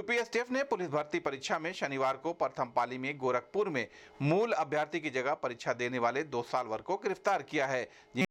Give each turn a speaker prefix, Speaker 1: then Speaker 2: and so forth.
Speaker 1: UPSTF ने police भर्ती परीक्षा में शनिवार को प्रथम पाली में गोरखपुर में मूल अभ्यर्थी की जगह परीक्षा देने वाले दो सालवर को गिरफ्तार किया है